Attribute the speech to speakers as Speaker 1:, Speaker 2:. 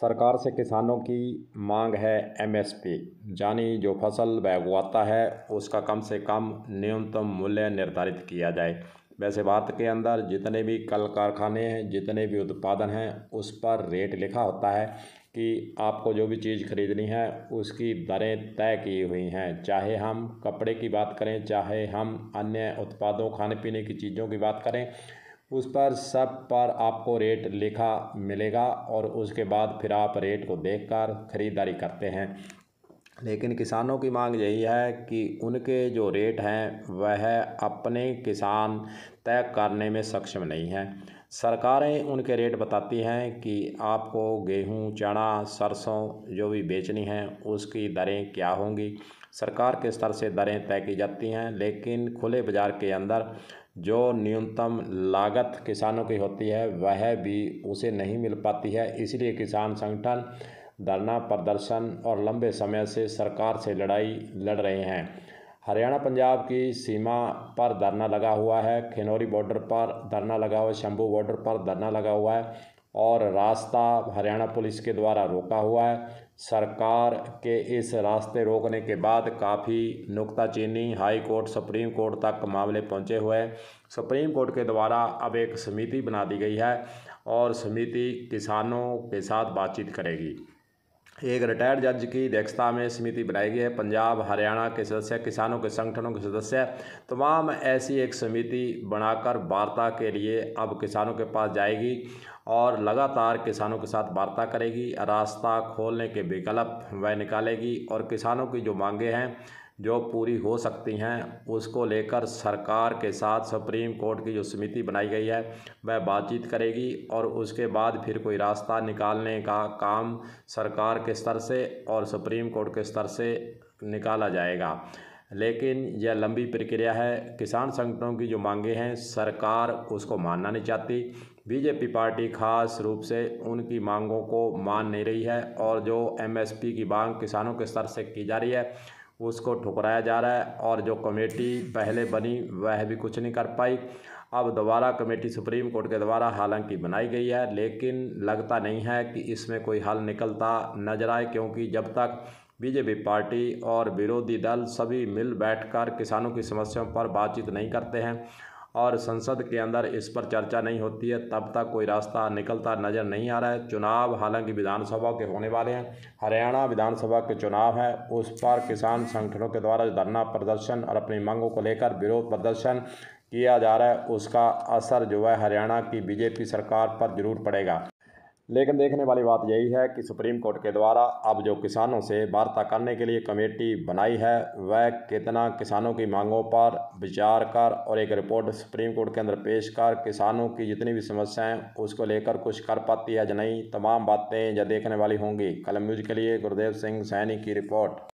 Speaker 1: सरकार से किसानों की मांग है एमएसपी यानी जो फसल उगाता है उसका कम से कम न्यूनतम मूल्य निर्धारित किया जाए वैसे भारत के अंदर जितने भी कल कारखाने हैं जितने भी उत्पादन हैं उस पर रेट लिखा होता है कि आपको जो भी चीज़ खरीदनी है उसकी दरें तय की हुई हैं चाहे हम कपड़े की बात करें चाहे हम अन्य उत्पादों खाने पीने की चीज़ों की बात करें उस पर सब पर आपको रेट लिखा मिलेगा और उसके बाद फिर आप रेट को देखकर ख़रीदारी करते हैं लेकिन किसानों की मांग यही है कि उनके जो रेट हैं वह अपने किसान तय करने में सक्षम नहीं हैं सरकारें उनके रेट बताती हैं कि आपको गेहूं, चना सरसों जो भी बेचनी है उसकी दरें क्या होंगी सरकार के स्तर से दरें तय की जाती हैं लेकिन खुले बाज़ार के अंदर जो न्यूनतम लागत किसानों की होती है वह भी उसे नहीं मिल पाती है इसलिए किसान संगठन धरना प्रदर्शन और लंबे समय से सरकार से लड़ाई लड़ रहे हैं हरियाणा पंजाब की सीमा पर धरना लगा हुआ है खिनौरी बॉर्डर पर धरना लगा हुआ है शंभू बॉर्डर पर धरना लगा हुआ है और रास्ता हरियाणा पुलिस के द्वारा रोका हुआ है सरकार के इस रास्ते रोकने के बाद काफ़ी नुकताचीनी हाई कोर्ट सुप्रीम कोर्ट तक मामले पहुंचे हुए सुप्रीम कोर्ट के द्वारा अब एक समिति बना दी गई है और समिति किसानों के साथ बातचीत करेगी एक रिटायर्ड जज की अध्यक्षता में समिति बनाई गई है पंजाब हरियाणा के सदस्य किसानों के संगठनों के सदस्य तमाम ऐसी एक समिति बनाकर वार्ता के लिए अब किसानों के पास जाएगी और लगातार किसानों के साथ वार्ता करेगी रास्ता खोलने के विकल्प वह निकालेगी और किसानों की जो मांगे हैं जो पूरी हो सकती हैं उसको लेकर सरकार के साथ सुप्रीम कोर्ट की जो समिति बनाई गई है वह बातचीत करेगी और उसके बाद फिर कोई रास्ता निकालने का काम सरकार के स्तर से और सुप्रीम कोर्ट के स्तर से निकाला जाएगा लेकिन यह लंबी प्रक्रिया है किसान संगठनों की जो मांगे हैं सरकार उसको मानना नहीं चाहती बीजेपी पार्टी खास रूप से उनकी मांगों को मान नहीं रही है और जो एमएसपी की मांग किसानों के स्तर से की जा रही है उसको ठुकराया जा रहा है और जो कमेटी पहले बनी वह भी कुछ नहीं कर पाई अब दोबारा कमेटी सुप्रीम कोर्ट के द्वारा हालांकि बनाई गई है लेकिन लगता नहीं है कि इसमें कोई हल निकलता नजर आए क्योंकि जब तक बीजेपी पार्टी और विरोधी दल सभी मिल बैठकर किसानों की समस्याओं पर बातचीत नहीं करते हैं और संसद के अंदर इस पर चर्चा नहीं होती है तब तक कोई रास्ता निकलता नज़र नहीं आ रहा है चुनाव हालांकि विधानसभा के होने वाले हैं हरियाणा विधानसभा के चुनाव है उस पर किसान संगठनों के द्वारा धरना प्रदर्शन और अपनी मांगों को लेकर विरोध प्रदर्शन किया जा रहा है उसका असर जो है हरियाणा की बीजेपी सरकार पर जरूर पड़ेगा लेकिन देखने वाली बात यही है कि सुप्रीम कोर्ट के द्वारा अब जो किसानों से वार्ता करने के लिए कमेटी बनाई है वह कितना किसानों की मांगों पर विचार कर और एक रिपोर्ट सुप्रीम कोर्ट के अंदर पेश कर किसानों की जितनी भी समस्याएं उसको लेकर कुछ कर पाती है या नहीं तमाम बातें या देखने वाली होंगी कलम न्यूज के लिए गुरुदेव सिंह सैनी की रिपोर्ट